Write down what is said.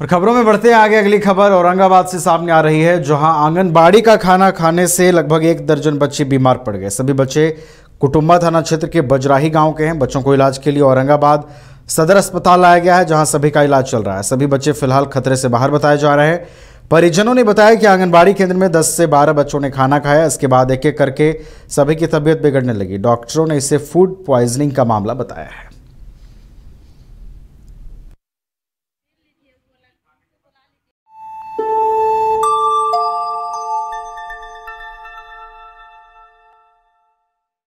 और खबरों में बढ़ते हैं आगे अगली खबर औरंगाबाद से सामने आ रही है जहां आंगनबाड़ी का खाना खाने से लगभग एक दर्जन बच्चे बीमार पड़ गए सभी बच्चे कुटुम्बा थाना क्षेत्र के बजराही गांव के हैं बच्चों को इलाज के लिए औरंगाबाद सदर अस्पताल लाया गया है जहां सभी का इलाज चल रहा है सभी बच्चे फिलहाल खतरे से बाहर बताए जा रहे हैं परिजनों ने बताया कि आंगनबाड़ी केंद्र में 10 से 12 बच्चों ने खाना खाया इसके बाद एक एक करके सभी की तबीयत बिगड़ने लगी डॉक्टरों ने इसे फूड प्वाइजनिंग का मामला बताया है